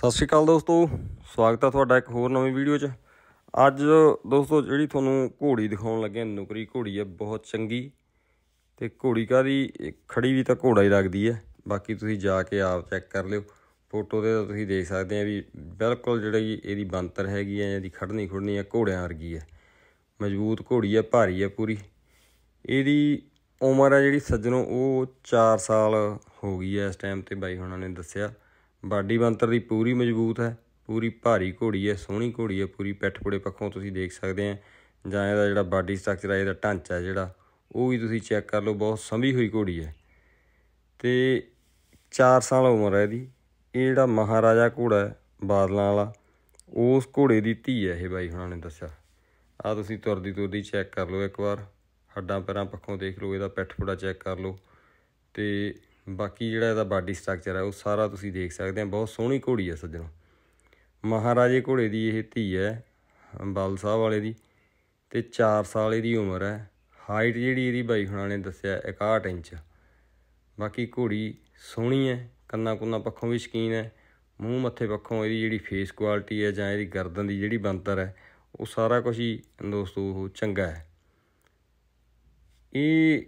ਸਤਿ ਸ਼੍ਰੀ ਅਕਾਲ ਦੋਸਤੋ ਸਵਾਗਤ ਹੈ ਤੁਹਾਡਾ ਇੱਕ ਹੋਰ ਨਵੀਂ ਵੀਡੀਓ 'ਚ ਅੱਜ ਦੋਸਤੋ ਜਿਹੜੀ ਤੁਹਾਨੂੰ ਘੋੜੀ ਦਿਖਾਉਣ ਲੱਗੇ ਨੁਕਰੀ ਘੋੜੀ ਹੈ ਬਹੁਤ ਚੰਗੀ ਤੇ ਘੋੜੀ ਕਾਦੀ ਖੜੀ ਵੀ ਤਾਂ ਘੋੜਾ ਹੀ ਲੱਗਦੀ ਹੈ ਬਾਕੀ ਤੁਸੀਂ ਜਾ ਕੇ ਆਪ ਚੈੱਕ ਕਰ ਲਿਓ ਫੋਟੋ ਤੇ ਤਾਂ ਤੁਸੀਂ ਦੇਖ ਸਕਦੇ ਆ ਵੀ ਬਿਲਕੁਲ ਜਿਹੜੀ ਇਹਦੀ ਬੰਤਰ ਹੈਗੀ ਹੈ ਇਹਦੀ ਖੜਨੀ ਖੁੜਨੀ ਹੈ ਘੋੜਿਆਂ ਵਰਗੀ ਹੈ ਮਜ਼ਬੂਤ ਘੋੜੀ ਹੈ ਭਾਰੀ ਹੈ ਪੂਰੀ ਇਹਦੀ ਉਮਰ ਹੈ ਜਿਹੜੀ ਸੱਜਣੋ ਉਹ 4 ਸਾਲ ਹੋ ਗਈ ਹੈ ਇਸ ਟਾਈਮ ਤੇ ਬਾਈ ਹੁਣਾਂ ਨੇ ਦੱਸਿਆ ਬਾਡੀ ਬੰਤਰ ਦੀ ਪੂਰੀ ਮਜ਼ਬੂਤ ਹੈ ਪੂਰੀ ਭਾਰੀ ਘੋੜੀ ਹੈ ਸੋਹਣੀ ਘੋੜੀ ਹੈ ਪੂਰੀ ਪੈਠਪੜੇ ਪੱਖੋਂ ਤੁਸੀਂ ਦੇਖ ਸਕਦੇ ਆ ਜਾਂ ਇਹਦਾ ਜਿਹੜਾ ਬਾਡੀ ਸਟਰਕਚਰ ਹੈ ਇਹਦਾ ਢਾਂਚਾ ਹੈ ਜਿਹੜਾ ਉਹ ਵੀ ਤੁਸੀਂ ਚੈੱਕ ਕਰ ਲਓ ਬਹੁਤ ਸੰਭੀ ਹੋਈ ਘੋੜੀ ਹੈ ਤੇ 4 ਸਾਲ ਉਮਰ ਹੈ ਇਹਦੀ ਇਹ ਜਿਹੜਾ ਮਹਾਰਾਜਾ ਘੋੜਾ ਹੈ ਬਾਦਲਾਂ ਵਾਲਾ ਉਸ ਘੋੜੇ ਦੀ ਧੀ ਹੈ ਇਹ ਬਾਈ ਹੁਣਾਂ ਨੇ ਦੱਸਿਆ ਆ ਤੁਸੀਂ ਤੁਰਦੀ ਤੁਰਦੀ ਚੈੱਕ ਕਰ ਲਓ ਇੱਕ ਵਾਰ ਹੱਡਾਂ ਪੈਰਾਂ ਪੱਖੋਂ ਦੇਖ ਲਓ ਇਹਦਾ ਪੈਠਪੜਾ ਚੈੱਕ ਕਰ ਲਓ ਤੇ ਬਾਕੀ ਜਿਹੜਾ ਇਹਦਾ ਬਾਡੀ ਸਟਰਕਚਰ ਹੈ ਉਹ ਸਾਰਾ ਤੁਸੀਂ ਦੇਖ ਸਕਦੇ ਆ ਬਹੁਤ ਸੋਹਣੀ ਘੋੜੀ ਹੈ ਸੱਜਣਾ ਮਹਾਰਾਜੇ ਘੋੜੇ ਦੀ ਇਹ ਧੀ ਹੈ ਬਲ ਸਾਹਿਬ ਵਾਲੇ ਦੀ ਤੇ 4 ਸਾਲ ਇਹਦੀ ਉਮਰ ਹੈ ਹਾਈਟ ਜਿਹੜੀ ਇਹਦੀ ਬਾਈ ਹੁਣਾਂ ਨੇ ਦੱਸਿਆ 61 ਇੰਚ ਬਾਕੀ ਘੋੜੀ ਸੋਹਣੀ ਹੈ ਕੰਨਾਂ ਕੁੰਨਾਂ ਪੱਖੋਂ ਵੀ ਸ਼ਕੀਨ ਹੈ ਮੂੰਹ ਮੱਥੇ ਪੱਖੋਂ ਇਹਦੀ ਜਿਹੜੀ ਫੇਸ ਕੁਆਲਿਟੀ ਹੈ ਜਾਂ ਇਹਦੀ ਗਰਦਨ ਦੀ ਜਿਹੜੀ ਬੰਤਰ ਹੈ ਉਹ ਸਾਰਾ ਕੁਝ ਹੀ ਦੋਸਤੋ ਉਹ ਚੰਗਾ ਹੈ ਇਹ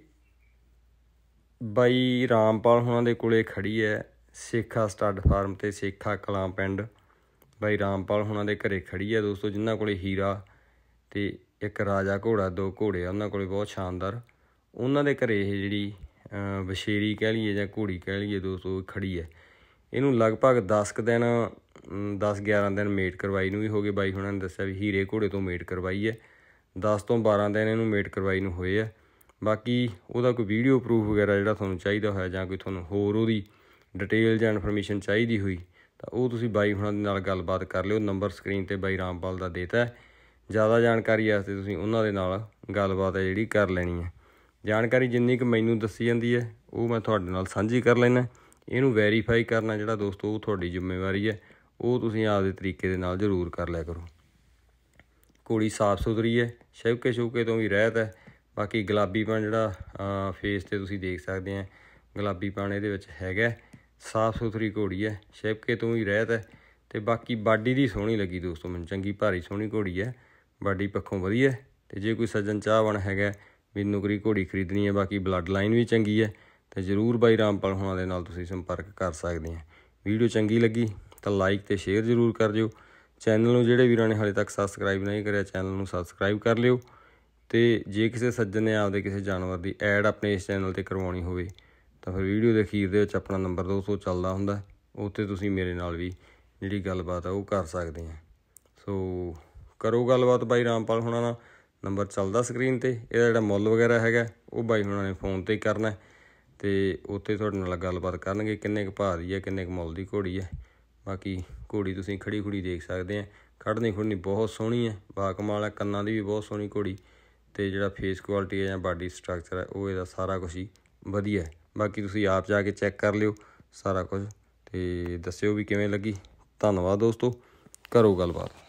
ਬਾਈ ਰਾਮਪਾਲ ਹੁਣਾਂ ਦੇ ਕੋਲੇ ਖੜੀ ਹੈ ਸੇਖਾ ਸਟੱਡ ਫਾਰਮ ਤੇ ਸੇਖਾ ਕਲਾਂ ਪਿੰਡ ਬਾਈ ਰਾਮਪਾਲ ਹੁਣਾਂ ਦੇ ਘਰੇ ਖੜੀ ਹੈ ਦੋਸਤੋ ਜਿਨ੍ਹਾਂ ਕੋਲੇ ਹੀਰਾ ਤੇ ਇੱਕ ਰਾਜਾ ਘੋੜਾ ਦੋ ਘੋੜੇ ਆ ਉਹਨਾਂ ਕੋਲੇ ਬਹੁਤ ਸ਼ਾਨਦਾਰ ਉਹਨਾਂ ਦੇ ਘਰੇ ਇਹ ਜਿਹੜੀ ਬਸ਼ੇਰੀ ਕਹਿ ਲਈਏ ਜਾਂ ਘੋੜੀ ਕਹਿ ਲਈਏ ਦੋਸਤੋ ਖੜੀ ਹੈ ਇਹਨੂੰ ਲਗਭਗ 10 ਕ ਦਿਨ 10 11 ਦਿਨ ਮੇਟ ਕਰਵਾਈ ਨੂੰ ਵੀ ਹੋ ਗਏ ਬਾਈ ਹੁਣਾਂ ਨੇ ਦੱਸਿਆ ਵੀ ਹੀਰੇ ਘੋੜੇ ਤੋਂ ਮੇਟ ਕਰਵਾਈ ਹੈ 10 ਤੋਂ 12 ਦਿਨ ਇਹਨੂੰ ਮੇਟ ਕਰਵਾਈ ਨੂੰ ਹੋਏ ਆ ਬਾਕੀ ਉਹਦਾ ਕੋਈ ਵੀਡੀਓ ਪ੍ਰੂਫ ਵਗੈਰਾ ਜਿਹੜਾ ਤੁਹਾਨੂੰ ਚਾਹੀਦਾ ਹੋਇਆ ਜਾਂ ਕੋਈ ਤੁਹਾਨੂੰ ਹੋਰ ਉਹਦੀ ਡਿਟੇਲ ਜਾਂ ਇਨਫੋਰਮੇਸ਼ਨ ਚਾਹੀਦੀ ਹੋਈ ਤਾਂ ਉਹ ਤੁਸੀਂ ਬਾਈ ਹੁਣਾਂ ਦੇ ਨਾਲ ਗੱਲਬਾਤ ਕਰ ਲਿਓ ਨੰਬਰ ਸਕਰੀਨ ਤੇ ਬਾਈ ਰਾਮਪਾਲ ਦਾ ਦੇਤਾ ਜਿਆਦਾ ਜਾਣਕਾਰੀ ਵਾਸਤੇ ਤੁਸੀਂ ਉਹਨਾਂ ਦੇ ਨਾਲ ਗੱਲਬਾਤ ਹੈ ਜਿਹੜੀ ਕਰ ਲੈਣੀ ਹੈ ਜਾਣਕਾਰੀ ਜਿੰਨੀ ਕੁ ਮੈਨੂੰ ਦੱਸੀ ਜਾਂਦੀ ਹੈ ਉਹ ਮੈਂ ਤੁਹਾਡੇ ਨਾਲ ਸਾਂਝੀ ਕਰ ਲੈਣਾ ਇਹਨੂੰ ਵੈਰੀਫਾਈ ਕਰਨਾ ਜਿਹੜਾ ਦੋਸਤੋ ਉਹ ਤੁਹਾਡੀ ਜ਼ਿੰਮੇਵਾਰੀ ਹੈ ਉਹ ਤੁਸੀਂ ਆਪਦੇ ਤਰੀਕੇ ਦੇ ਨਾਲ ਜ਼ਰੂਰ ਕਰ ਲਿਆ ਕਰੋ ਕੋੜੀ ਸਾਫ਼ ਸੁਥਰੀ ਹੈ ਸ਼ੌਕੇ ਸ਼ੌਕੇ ਤੋਂ ਵੀ ਰਹਿਤ ਹੈ ਬਾਕੀ ਗੁਲਾਬੀਪਣ ਜਿਹੜਾ ਫੇਸ ਤੇ ਤੁਸੀਂ ਦੇਖ ਸਕਦੇ ਆ ਗੁਲਾਬੀਪਣ ਇਹਦੇ ਵਿੱਚ ਹੈਗਾ ਸਾਫ ਸੁਥਰੀ ਘੋੜੀ ਹੈ ਸ਼ੇਪਕੇ ਤੋਂ ਹੀ ਰਹਿਤ ਹੈ ਤੇ ਬਾਕੀ ਬਾਡੀ ਦੀ ਸੋਹਣੀ ਲੱਗੀ ਦੋਸਤੋ ਮੈਨੂੰ ਚੰਗੀ ਭਾਰੀ ਸੋਹਣੀ ਘੋੜੀ ਹੈ ਬਾਡੀ ਪੱਖੋਂ ਵਧੀਆ ਤੇ ਜੇ ਕੋਈ ਸੱਜਣ ਚਾਹਵਣ ਹੈਗਾ ਵੀ ਨੁਕਰੀ ਘੋੜੀ ਖਰੀਦਣੀ ਹੈ ਬਾਕੀ ਬਲੱਡ ਲਾਈਨ ਵੀ ਚੰਗੀ ਹੈ ਤੇ ਜ਼ਰੂਰ ਬਾਈ ਰਾਮਪਾਲ ਹੁਣਾਂ ਦੇ ਨਾਲ ਤੁਸੀਂ ਸੰਪਰਕ ਕਰ ਸਕਦੇ ਆ ਵੀਡੀਓ ਚੰਗੀ ਲੱਗੀ ਤਾਂ ਲਾਈਕ ਤੇ ਸ਼ੇਅਰ ਜ਼ਰੂਰ ਕਰ ਦਿਓ ਚੈਨਲ ਨੂੰ ਜਿਹੜੇ ਵੀਰਾਂ ਨੇ ਹਾਲੇ ਤੱਕ ਸਬਸਕ੍ਰਾਈਬ ਨਹੀਂ ਕਰਿਆ ਚੈਨਲ ਨੂੰ ਸਬਸਕ੍ਰਾਈਬ ਕਰ ਲਿਓ ਤੇ ਜੇ ਕਿਸੇ ਸੱਜਣ ਨੇ ਆਪਦੇ ਕਿਸੇ ਜਾਨਵਰ ਦੀ ਐਡ ਆਪਣੇ ਇਸ ਚੈਨਲ ਤੇ ਕਰਵਾਉਣੀ ਹੋਵੇ ਤਾਂ ਫਿਰ ਵੀਡੀਓ ਦੇ ਅਖੀਰ ਦੇ ਵਿੱਚ ਆਪਣਾ ਨੰਬਰ 200 ਚੱਲਦਾ ਹੁੰਦਾ ਉੱਥੇ ਤੁਸੀਂ ਮੇਰੇ ਨਾਲ ਵੀ ਜਿਹੜੀ ਗੱਲਬਾਤ ਆ ਉਹ ਕਰ ਸਕਦੇ ਆ ਸੋ ਕਰੋ ਗੱਲਬਾਤ ਬਾਈ ਰਾਮਪਾਲ ਹੁਣਾਂ ਨਾਲ ਨੰਬਰ ਚੱਲਦਾ ਸਕਰੀਨ ਤੇ ਇਹਦਾ ਜਿਹੜਾ ਮੁੱਲ ਵਗੈਰਾ ਹੈਗਾ ਉਹ ਬਾਈ ਹੁਣਾਂ ਨੇ ਫੋਨ ਤੇ ਕਰਨਾ ਤੇ ਉੱਥੇ ਤੁਹਾਡੇ ਨਾਲ ਗੱਲਬਾਤ ਕਰਨਗੇ ਕਿੰਨੇ ਕੁ ਭਾਅ ਦੀ ਹੈ ਕਿੰਨੇ ਕੁ ਮੁੱਲ ਦੀ ਘੋੜੀ ਹੈ ਬਾਕੀ ਘੋੜੀ ਤੁਸੀਂ ਖੜੀ ਖੁੜੀ ਦੇਖ ਸਕਦੇ ਆ ਖੜਨੀ ਖੁੜਨੀ ਬਹੁਤ ਸੋਹਣੀ ਹੈ ਬਾਕਮਾਲ ਹੈ ਕੰਨਾਂ ਦੀ ਵੀ ਬਹੁਤ ਸੋਹਣੀ ਘੋੜੀ ਤੇ ਜਿਹੜਾ ਫੇਸ ਕੁਆਲਿਟੀ ਹੈ ਜਾਂ ਬਾਡੀ ਸਟਰਕਚਰ ਹੈ ਉਹ ਇਹਦਾ ਸਾਰਾ ਕੁਝ ਹੀ ਵਧੀਆ ਹੈ ਬਾਕੀ ਤੁਸੀਂ ਆਪ ਜਾ ਕੇ ਚੈੱਕ ਕਰ ਲਿਓ ਸਾਰਾ ਕੁਝ ਤੇ ਦੱਸਿਓ ਵੀ ਕਿਵੇਂ ਲੱਗੀ ਧੰਨਵਾਦ ਦੋਸਤੋ ਕਰੋ ਗੱਲਬਾਤ